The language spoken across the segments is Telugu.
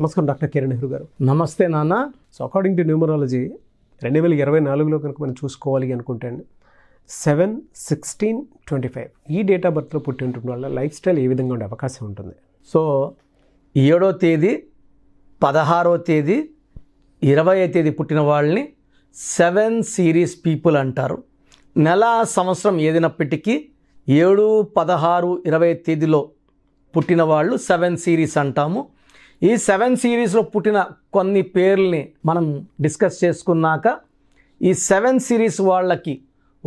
నమస్కారం డాక్టర్ కిరణ్ నెహ్రూ గారు నమస్తే నాన్న సో అకార్డింగ్ టు న్యూమరాలజీ రెండు వేల ఇరవై నాలుగులో కనుక మనం చూసుకోవాలి అనుకుంటే సెవెన్ సిక్స్టీన్ ట్వంటీ ఫైవ్ ఈ డేట్ ఆఫ్ బర్త్లో పుట్టినటువంటి వల్ల లైఫ్ స్టైల్ ఏ విధంగా ఉండే అవకాశం ఉంటుంది సో ఏడో తేదీ పదహారో తేదీ ఇరవై తేదీ పుట్టిన వాళ్ళని సెవెన్ సిరీస్ పీపుల్ అంటారు నెల సంవత్సరం ఏదైనప్పటికీ ఏడు పదహారు ఇరవై తేదీలో పుట్టిన వాళ్ళు సెవెన్ సిరీస్ అంటాము ఈ సెవెన్ సిరీస్లో పుట్టిన కొన్ని పేర్లని మనం డిస్కస్ చేసుకున్నాక ఈ సెవెన్ సిరీస్ వాళ్ళకి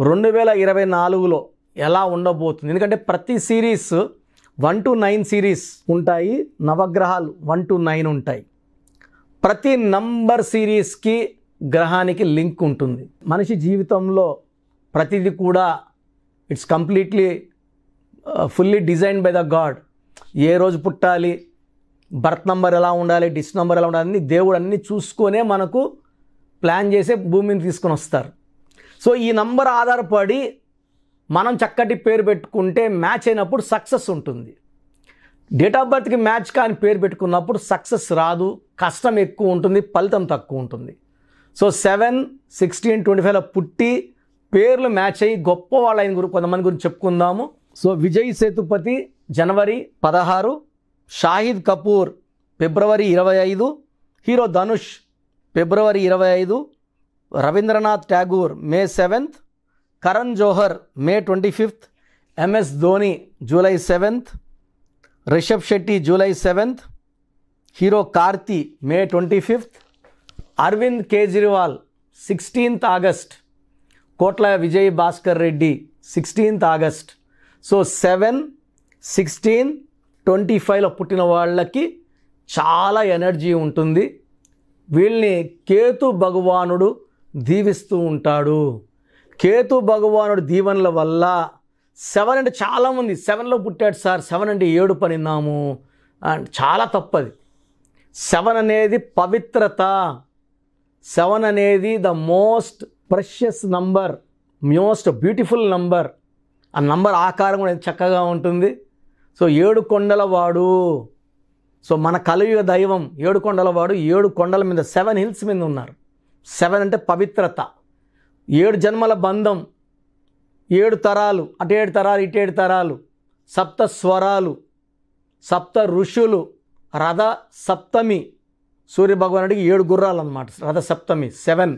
రెండు వేల ఇరవై నాలుగులో ఎలా ఉండబోతుంది ఎందుకంటే ప్రతి series one two nine series ఉంటాయి నవగ్రహాలు వన్ టు నైన్ ఉంటాయి ప్రతి నంబర్ సిరీస్కి గ్రహానికి లింక్ ఉంటుంది మనిషి జీవితంలో ప్రతిదీ కూడా it's completely fully design by the god ఏ రోజు పుట్టాలి బర్త్ నంబర్ ఎలా ఉండాలి డిస్ నంబర్ ఎలా ఉండాలి అన్ని దేవుడు అన్ని చూసుకొనే మనకు ప్లాన్ చేసే భూమిని తీసుకొని వస్తారు సో ఈ నంబర్ ఆధారపడి మనం చక్కటి పేరు పెట్టుకుంటే మ్యాచ్ అయినప్పుడు సక్సెస్ ఉంటుంది డేట్ ఆఫ్ బర్త్కి మ్యాచ్ కాని పేరు పెట్టుకున్నప్పుడు సక్సెస్ రాదు కష్టం ఎక్కువ ఉంటుంది ఫలితం తక్కువ ఉంటుంది సో సెవెన్ సిక్స్టీన్ ట్వంటీ ఫైవ్లో పుట్టి పేర్లు మ్యాచ్ అయ్యి గొప్ప వాళ్ళ అయిన గురించి కొంతమంది గురించి చెప్పుకుందాము సో విజయ్ సేతుపతి జనవరి పదహారు షాహిద్ కపూర్ ఫిబ్రవరి ఇరవై ఐదు హీరో ధనుష్ ఫిబ్రవరి ఇరవై ఐదు Rabindranath Tagore May seventh Karan Johar May twenty fifth MS Dhoni July seventh Rishab Shetty July seventh hero Karthi May twenty fifth Arvind Kejriwal sixteenth August Kotla Vijay Bhaskar Reddy sixteenth August so seven sixteen twenty ఫైవ్లో పుట్టిన వాళ్ళకి చాలా ఎనర్జీ ఉంటుంది వీళ్ళని కేతు భగవానుడు దీవిస్తూ ఉంటాడు కేతు భగవానుడు దీవెనల వల్ల సెవెన్ అంటే చాలామంది సెవెన్లో పుట్టాడు సార్ సెవెన్ అంటే ఏడు పనిన్నాము అండ్ చాలా తప్పది సెవెన్ అనేది పవిత్రత సెవెన్ అనేది the most precious number most beautiful number ఆ నంబర్ ఆకారం కూడా చక్కగా ఉంటుంది సో ఏడు కొండలవాడు సో మన కలియుగ దైవం ఏడు వాడు ఏడు కొండల మీద సెవెన్ హిల్స్ మీద ఉన్నారు సెవెన్ అంటే పవిత్రత ఏడు జన్మల బంధం ఏడు తరాలు అటేడు తరాలు ఏడు తరాలు సప్త స్వరాలు సప్త ఋషులు రథ సప్తమి సూర్య భగవానుడికి ఏడు గుర్రాలు అనమాట Ratha Saptami seven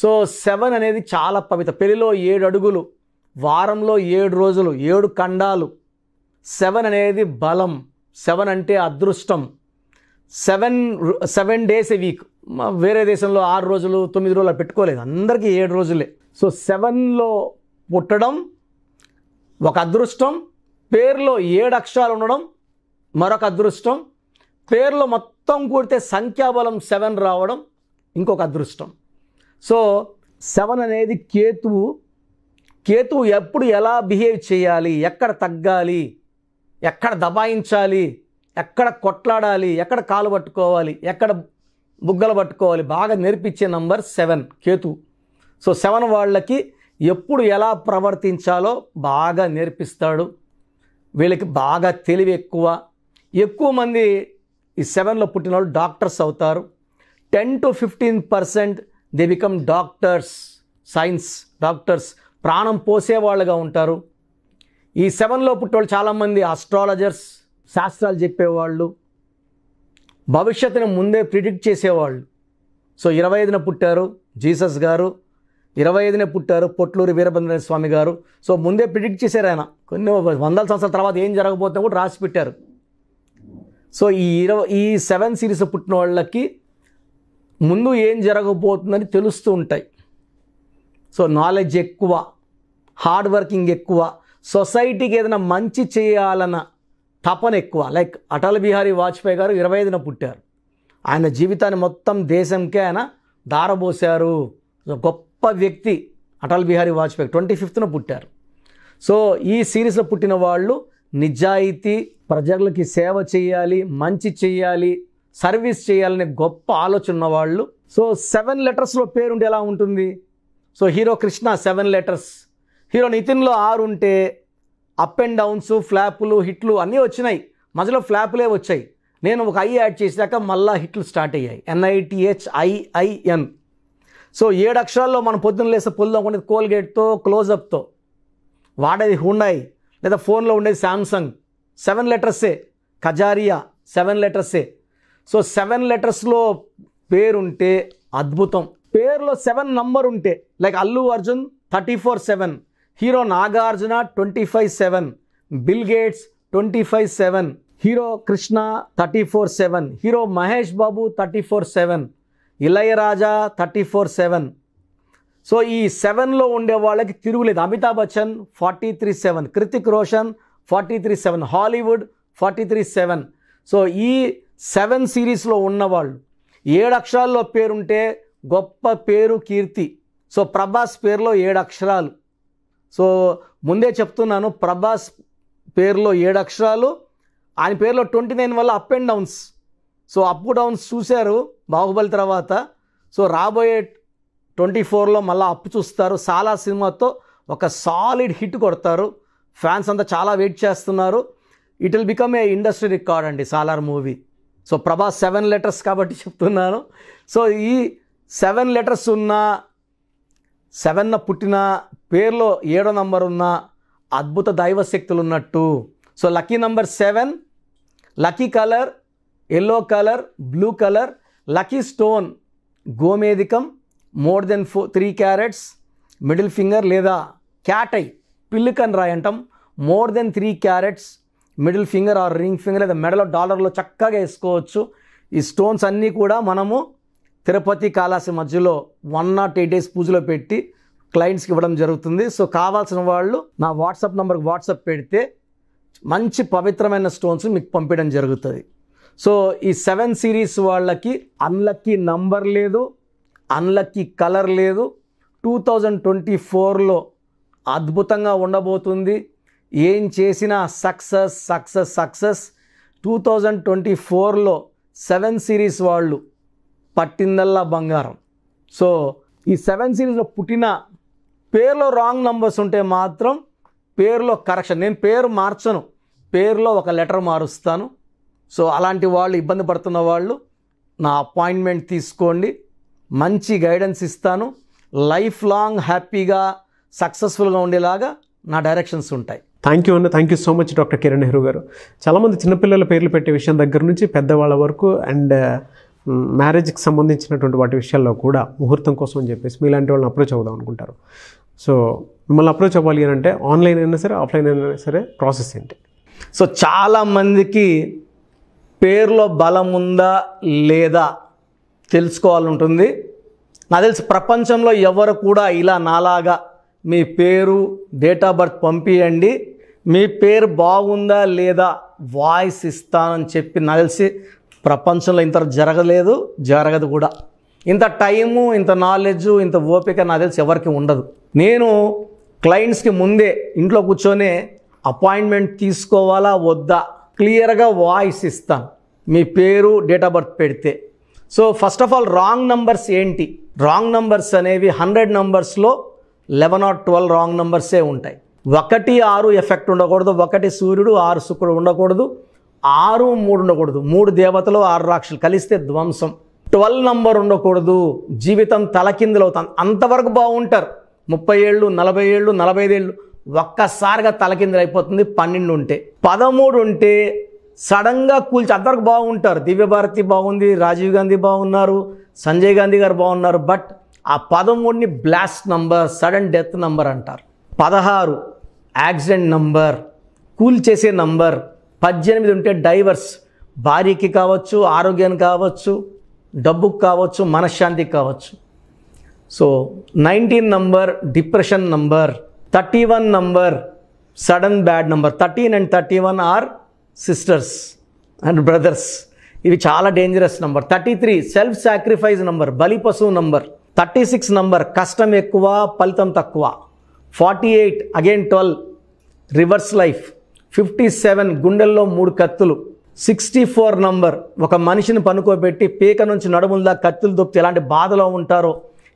so seven అనేది చాలా పవిత్ర పెళ్ళిలో ఏడు అడుగులు వారంలో ఏడు రోజులు ఏడు ఖండాలు సెవెన్ అనేది బలం సెవెన్ అంటే అదృష్టం seven seven days a week వేరే దేశంలో ఆరు రోజులు తొమ్మిది రోజులు పెట్టుకోలేదు అందరికీ ఏడు రోజులే సో సెవెన్లో పుట్టడం ఒక అదృష్టం పేర్లో ఏడు అక్షరాలు ఉండడం మరొక అదృష్టం పేర్లో మొత్తం కూడితే సంఖ్యాబలం సెవెన్ రావడం ఇంకొక అదృష్టం సో సెవెన్ అనేది కేతువు కేతువు ఎప్పుడు ఎలా బిహేవ్ చేయాలి ఎక్కడ తగ్గాలి ఎక్కడ దబాయించాలి ఎక్కడ కొట్లాడాలి ఎక్కడ కాలు పట్టుకోవాలి ఎక్కడ బుగ్గలు పట్టుకోవాలి బాగా నేర్పించే number seven Ketu so seven వాళ్ళకి ఎప్పుడు ఎలా ప్రవర్తించాలో బాగా నేర్పిస్తాడు వీళ్ళకి బాగా తెలివి ఎక్కువ ఎక్కువ మంది ఈ సెవెన్లో పుట్టిన వాళ్ళు డాక్టర్స్ అవుతారు ten to fifteen percent they become doctors science doctors ప్రాణం పోసేవాళ్ళుగా ఉంటారు ఈ సెవెన్లో పుట్టేవాళ్ళు చాలామంది ఆస్ట్రాలజర్స్ శాస్త్రాలు చెప్పేవాళ్ళు భవిష్యత్తును ముందే ప్రిడిక్ట్ చేసేవాళ్ళు సో ఇరవై ఐదున పుట్టారు జీసస్ గారు ఇరవై ఐదునే పుట్టారు పొట్లూరి వీరభద్ర స్వామి గారు సో ముందే ప్రిడిక్ట్ చేశారు ఆయన కొన్ని వందల సంవత్సరాల తర్వాత ఏం జరగబోతుందో కూడా రాసి పెట్టారు సో ఈ ఇరవై ఈ సెవెన్ సిరీస్ పుట్టిన వాళ్ళకి ముందు ఏం జరగబోతుందని తెలుస్తూ ఉంటాయి సో నాలెడ్జ్ ఎక్కువ హార్డ్ వర్కింగ్ ఎక్కువ సొసైటీకి ఏదైనా మంచి చేయాలన్న తపన ఎక్కువ లైక్ అటల్ బిహారీ వాజ్పేయి గారు ఇరవై ఐదున పుట్టారు ఆయన జీవితాన్ని మొత్తం దేశంకే ఆయన దారబోశారు గొప్ప వ్యక్తి అటల్ బిహారీ వాజ్పేయి ట్వంటీ ఫిఫ్త్న పుట్టారు సో ఈ సిరీస్లో పుట్టిన వాళ్ళు నిజాయితీ ప్రజలకి సేవ చేయాలి మంచి చేయాలి సర్వీస్ చేయాలనే గొప్ప ఆలోచన ఉన్న వాళ్ళు సో సెవెన్ లెటర్స్లో పేరుండి ఎలా ఉంటుంది so hero Krishna seven letters hero నితిన్లో ఆరు ఉంటే అప్ అండ్ డౌన్స్ ఫ్లాపులు హిట్లు అన్నీ వచ్చినాయి మధ్యలో ఫ్లాపులే వచ్చాయి నేను ఒక ఐ యాడ్ చేసాక మళ్ళా హిట్లు స్టార్ట్ అయ్యాయి ఎన్ఐటిహెచ్ ఐఐఎన్ సో ఏడు అక్షరాల్లో మనం పొద్దున్న లేసే పొద్దున ఉండేది కోల్గేట్తో క్లోజప్తో వాడేది హుండాయి లేదా ఫోన్లో ఉండేది శాంసంగ్ సెవెన్ లెటర్సే ఖజారియా సెవెన్ లెటర్సే సో సెవెన్ లెటర్స్లో పేరుంటే అద్భుతం పేరులో సెవెన్ నంబర్ ఉంటే like Allu Arjun thirty four seven hero Nagarjuna twenty five seven Bill Gates twenty five seven hero Krishna thirty four seven hero Mahesh Babu thirty four seven Ilaiyaraaja thirty four seven so ఈ సెవెన్లో ఉండే వాళ్ళకి తిరుగులేదు Amitabh Bachchan forty three seven Hrithik Roshan forty three seven Hollywood forty three seven so ఈ సెవెన్ సిరీస్లో ఉన్నవాళ్ళు ఏడు అక్షరాల్లో పేరుంటే గొప్ప పేరు కీర్తి సో ప్రభాస్ పేరులో ఏడు అక్షరాలు సో ముందే చెప్తున్నాను ప్రభాస్ పేరులో ఏడు అక్షరాలు ఆయన పేరులో ట్వంటీ నైన్ వల్ల up and downs so up downs చూశారు బాహుబలి తర్వాత సో రాబోయే ట్వంటీ ఫోర్లో మళ్ళీ అప్పు చూస్తారు చాలా సినిమాతో ఒక సాలిడ్ హిట్ కొడతారు ఫ్యాన్స్ అంతా చాలా వెయిట్ చేస్తున్నారు it will become a industry record అండి Salaar movie so Prabhas seven letters కాబట్టి చెప్తున్నాను సో ఈ సెవెన్ లెటర్స్ ఉన్న సెవెన్న పుట్టిన పేర్లో ఏడో నంబర్ ఉన్న అద్భుత దైవశక్తులు ఉన్నట్టు so lucky number seven lucky colour yellow colour blue colour lucky stone గోమేధికం more than four three carats middle finger లేదా క్యాటై పిల్లికన్ రాయంటం more than three carats middle finger or ring finger లేదా మెడలో డాలర్లో చక్కగా వేసుకోవచ్చు ఈ స్టోన్స్ అన్నీ కూడా మనము తిరుపతి కాలాసి మధ్యలో వన్ నాట్ ఎయిట్ డేస్ పూజలో పెట్టి క్లయింట్స్కి ఇవ్వడం జరుగుతుంది సో కావాల్సిన వాళ్ళు నా వాట్సాప్ నెంబర్కి వాట్సాప్ పెడితే మంచి పవిత్రమైన స్టోన్స్ మీకు పంపించడం జరుగుతుంది సో ఈ సెవెన్ సిరీస్ వాళ్ళకి అన్లక్కీ నంబర్ లేదు అన్లక్కీ కలర్ లేదు టూ థౌజండ్ ట్వంటీ ఫోర్లో అద్భుతంగా ఉండబోతుంది ఏం చేసినా success success success two thousand twenty ఫోర్లో సెవెన్ సిరీస్ వాళ్ళు పట్టిందల్లా బంగారం సో ఈ సెవెన్ సిరీస్లో పుట్టిన పేరులో రాంగ్ నంబర్స్ ఉంటే మాత్రం పేరులో కరెక్షన్ నేను పేరు మార్చను పేరులో ఒక లెటర్ మారుస్తాను సో అలాంటి వాళ్ళు ఇబ్బంది పడుతున్న వాళ్ళు నా అపాయింట్మెంట్ తీసుకోండి మంచి గైడెన్స్ ఇస్తాను లైఫ్ లాంగ్ హ్యాపీగా సక్సెస్ఫుల్గా ఉండేలాగా నా డైరెక్షన్స్ ఉంటాయి థ్యాంక్ యూ అండి thank you so much doctor Kiran Nehru garu చాలామంది చిన్నపిల్లల పేర్లు పెట్టే విషయం దగ్గర నుంచి పెద్దవాళ్ళ వరకు అండ్ మ్యారేజ్కి సంబంధించినటువంటి వాటి విషయాల్లో కూడా ముహూర్తం కోసం అని చెప్పేసి మీలాంటి వాళ్ళని అప్రోచ్ అవుదాం అనుకుంటారు సో మిమ్మల్ని అప్రోచ్ అవ్వాలి అని అంటే ఆన్లైన్ అయినా సరే ఆఫ్లైన్ అయినా సరే ప్రాసెస్ ఏంటి సో చాలామందికి పేరులో బలం ఉందా లేదా తెలుసుకోవాలంటుంది నాకు తెలిసి ప్రపంచంలో ఎవరు కూడా ఇలా నాలాగా మీ పేరు డేట్ ఆఫ్ బర్త్ పంపియండి మీ పేరు బాగుందా లేదా వాయిస్ ఇస్తానని చెప్పి నాకు తెలిసి ప్రపంచంలో ఇంత జరగలేదు జరగదు కూడా ఇంత టైము ఇంత నాలెడ్జ్ ఇంత ఓపిక నా తెలిసి ఎవరికి ఉండదు నేను క్లయింట్స్కి ముందే ఇంట్లో కూర్చొని అపాయింట్మెంట్ తీసుకోవాలా వద్దా క్లియర్గా వాయిస్ ఇస్తాను మీ పేరు డేట్ ఆఫ్ బర్త్ పెడితే so first of all wrong numbers ఏంటి రాంగ్ నంబర్స్ అనేవి హండ్రెడ్ నంబర్స్లో లెవెన్ ఆర్ ట్వెల్వ్ రాంగ్ నంబర్సే ఉంటాయి ఒకటి ఆరు ఎఫెక్ట్ ఉండకూడదు ఒకటి సూర్యుడు ఆరు శుక్రుడు ఉండకూడదు ఆరు మూడు ఉండకూడదు మూడు దేవతలు ఆరు రాక్షలు కలిస్తే ధ్వంసం ట్వెల్వ్ నంబర్ ఉండకూడదు జీవితం అవుతాం అంతవరకు బాగుంటారు ముప్పై ఏళ్ళు నలభై ఏళ్ళు నలభై ఐదేళ్ళు ఒక్కసారిగా అయిపోతుంది పన్నెండు ఉంటే పదమూడు ఉంటే సడన్గా కూల్చి అంతవరకు బాగుంటారు దివ్యభారతి బాగుంది రాజీవ్ గాంధీ బాగున్నారు సంజయ్ గాంధీ గారు బాగున్నారు బట్ ఆ పదమూడుని blast number sudden death number అంటారు పదహారు యాక్సిడెంట్ నంబర్ కూల్ చేసే నంబర్ పద్దెనిమిది ఉంటే డైవర్స్ భార్యకి కావచ్చు ఆరోగ్యానికి కావచ్చు డబ్బుకు కావచ్చు మనశ్శాంతికి కావచ్చు so nineteen number depression number thirty one number sudden bad number thirteen and thirty one or sisters and brothers ఇవి చాలా dangerous number thirty three self sacrifice number బలి పశువు నంబర్ థర్టీ సిక్స్ నంబర్ కష్టం ఎక్కువ ఫలితం తక్కువ forty eight again twelve reverse life fifty seven గుండెల్లో మూడు కత్తులు సిక్స్టీ ఫోర్ నంబర్ ఒక మనిషిని పనుకోబెట్టి పీక నుంచి నడుముల కత్తులు దొప్తి ఎలాంటి బాధలో ఉంటారో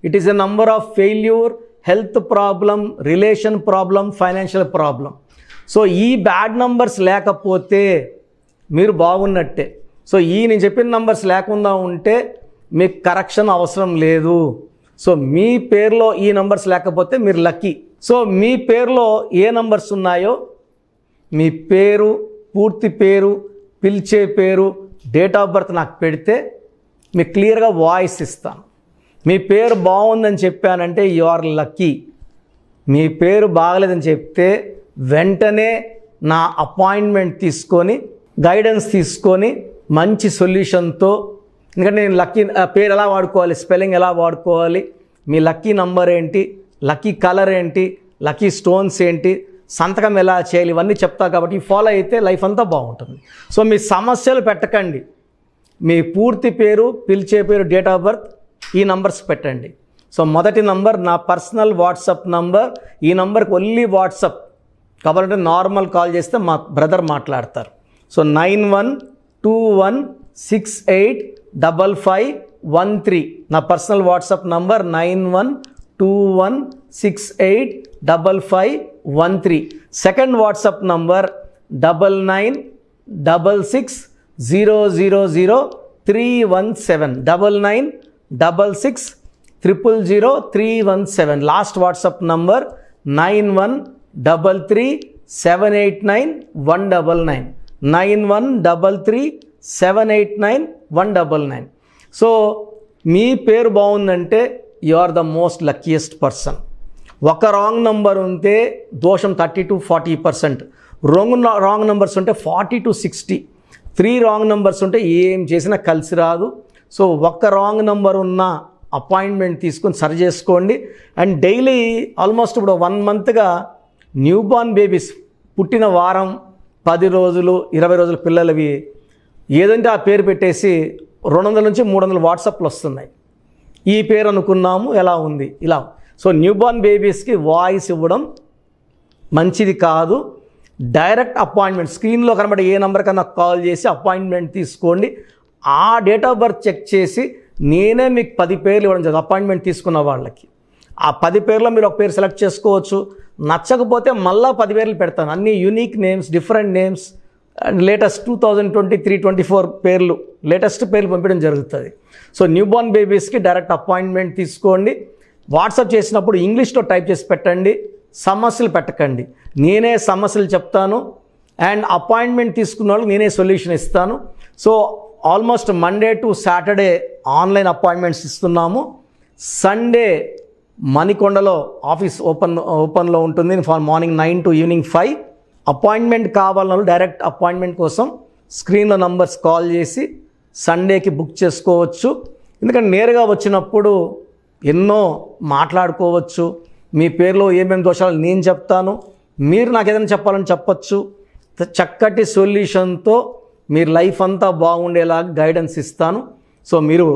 it is a number of failure health problem relation problem financial problem so ఈ బ్యాడ్ నంబర్స్ లేకపోతే మీరు బాగున్నట్టే సో ఈ నేను చెప్పిన నంబర్స్ లేకుండా ఉంటే మీకు కరెక్షన్ అవసరం లేదు సో మీ పేరులో ఈ నంబర్స్ లేకపోతే మీరు లక్కీ సో మీ పేరులో ఏ నంబర్స్ ఉన్నాయో మీ పేరు పూర్తి పేరు పిలిచే పేరు డేట్ ఆఫ్ బర్త్ నాకు పెడితే మీకు క్లియర్గా వాయిస్ ఇస్తాను మీ పేరు బాగుందని చెప్పానంటే యు ఆర్ లక్కీ మీ పేరు బాగలేదని చెప్తే వెంటనే నా అపాయింట్మెంట్ తీసుకొని గైడెన్స్ తీసుకొని మంచి సొల్యూషన్తో ఎందుకంటే నేను లక్కీ పేరు ఎలా వాడుకోవాలి స్పెల్లింగ్ ఎలా వాడుకోవాలి మీ లక్కీ నంబర్ ఏంటి లక్కీ కలర్ ఏంటి లక్కీ స్టోన్స్ ఏంటి సంతకం ఎలా చేయాలి ఇవన్నీ చెప్తా కాబట్టి ఫాలో అయితే లైఫ్ అంతా బాగుంటుంది సో మీ సమస్యలు పెట్టకండి మీ పూర్తి పేరు పిలిచే పేరు డేట్ ఆఫ్ బర్త్ ఈ నంబర్స్ పెట్టండి సో మొదటి నంబర్ నా పర్సనల్ వాట్సాప్ నంబర్ ఈ నంబర్కి ఓన్లీ వాట్సాప్ కాబట్టి నార్మల్ కాల్ చేస్తే మా బ్రదర్ మాట్లాడతారు so nine one two one six eight double five one three నా personal WhatsApp number nine one two one six eight double five one three second WhatsApp number double nine double six zero zero zero three one seven double nine double six triple zero three one seven last WhatsApp number nine one double three seven eight nine one double nine nine one double three seven eight nine one double nine so మీ పేరు బాగుందంటే you are the most luckiest person ఒక రాంగ్ నంబర్ ఉంటే దోషం thirty to forty percent wrong wrong numbers ఉంటే forty to sixty three wrong numbers ఉంటే ఏం చేసినా కలిసి రాదు సో ఒక్క రాంగ్ నంబర్ ఉన్న అపాయింట్మెంట్ తీసుకొని సరి చేసుకోండి అండ్ డైలీ ఆల్మోస్ట్ ఇప్పుడు వన్ మంత్గా న్యూ బార్న్ బేబీస్ పుట్టిన వారం పది రోజులు ఇరవై రోజుల పిల్లలవి ఏదంటే ఆ పేరు పెట్టేసి రెండు వందల నుంచి మూడు వందల వాట్సాప్లు వస్తున్నాయి ఈ పేరు అనుకున్నాము ఎలా ఉంది ఇలా సో న్యూబార్న్ బేబీస్కి వాయిస్ ఇవ్వడం మంచిది కాదు డైరెక్ట్ అపాయింట్మెంట్ స్క్రీన్లో కనబడే ఏ నెంబర్ కన్నా కాల్ చేసి అపాయింట్మెంట్ తీసుకోండి ఆ డేట్ ఆఫ్ బర్త్ చెక్ చేసి నేనే మీకు పది పేర్లు ఇవ్వడం జరుగుతుంది అపాయింట్మెంట్ తీసుకున్న వాళ్ళకి ఆ పది పేర్లో మీరు ఒక పేరు సెలెక్ట్ చేసుకోవచ్చు నచ్చకపోతే మళ్ళీ పది పేర్లు పెడతాను అన్ని unique names different names and latest two thousand twenty three twenty four పేర్లు లేటెస్ట్ పేర్లు పంపించడం జరుగుతుంది సో న్యూ బార్న్ బేబీస్కి డైరెక్ట్ అపాయింట్మెంట్ తీసుకోండి వాట్సాప్ చేసినప్పుడు ఇంగ్లీష్లో టైప్ చేసి పెట్టండి సమస్యలు పెట్టకండి నేనే సమస్యలు చెప్తాను అండ్ అపాయింట్మెంట్ తీసుకున్న వాళ్ళకి నేనే సొల్యూషన్ ఇస్తాను so almost Monday to Saturday online appointments ఇస్తున్నాము సండే మణికొండలో ఆఫీస్ ఓపెన్ ఓపెన్లో ఉంటుంది for morning nine to evening five appointment కావాలన్నా డైరెక్ట్ అపాయింట్మెంట్ కోసం స్క్రీన్లో నంబర్స్ కాల్ చేసి సండేకి బుక్ చేసుకోవచ్చు ఎందుకంటే నేరుగా వచ్చినప్పుడు ఎన్నో మాట్లాడుకోవచ్చు మీ పేరులో ఏమేమి దోషాలు నేను చెప్తాను మీరు నాకు ఏదైనా చెప్పాలని చెప్పచ్చు చక్కటి సొల్యూషన్తో మీరు లైఫ్ అంతా బాగుండేలా గైడెన్స్ ఇస్తాను సో మీరు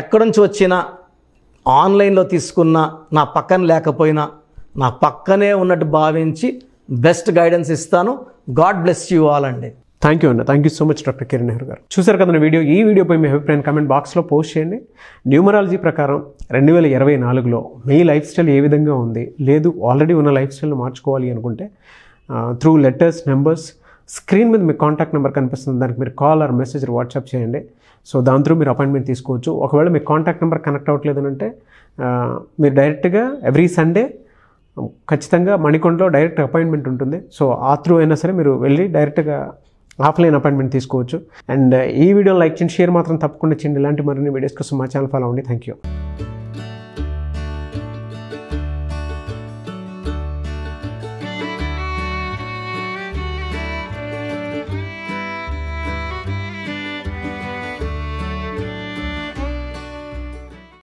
ఎక్కడి నుంచి వచ్చినా ఆన్లైన్లో తీసుకున్న నా పక్కన లేకపోయినా నా పక్కనే ఉన్నట్టు భావించి బెస్ట్ గైడెన్స్ ఇస్తాను గాడ్ బ్లెస్ యూ ఆల్ అండి థ్యాంక్ యూ అండి thank you so much doctor Kiran Nehru garu చూసారు కదా వీడియో ఈ వీడియోపై మీ అభిప్రాయం కమెంట్ బాక్స్లో పోస్ట్ చేయండి న్యూమరాలజీ ప్రకారం రెండు వేల ఇరవై నాలుగులో మీ లైఫ్ స్టైల్ ఏ విధంగా ఉంది లేదు ఆల్రెడీ ఉన్న లైఫ్ స్టైల్ని మార్చుకోవాలి అనుకుంటే త్రూ లెటర్స్ నెంబర్స్ స్క్రీన్ మీద మీ కాంటాక్ట్ నెంబర్ కనిపిస్తుంది దానికి మీరు కాల్ ఆర్ మెసేజ్ వాట్సాప్ చేయండి సో దాని త్రూ మీరు అపాయింట్మెంట్ తీసుకోవచ్చు ఒకవేళ మీ కాంటాక్ట్ నెంబర్ కనెక్ట్ అంటే మీరు డైరెక్ట్గా ఎవ్రీ సండే ఖచ్చితంగా మణికొండలో డైరెక్ట్ అపాయింట్మెంట్ ఉంటుంది సో ఆ త్రూ అయినా సరే మీరు వెళ్ళి డైరెక్ట్గా ఆఫ్లైన్ అపాయింట్మెంట్ తీసుకోవచ్చు అండ్ ఈ వీడియో లైక్ చేయండి షేర్ మాత్రం తప్పకుండా చేయండి ఇలాంటి మరిన్ని వీడియోస్ కోసం మా ఛానల్ ఫాలో అవ్వండి థ్యాంక్ యూ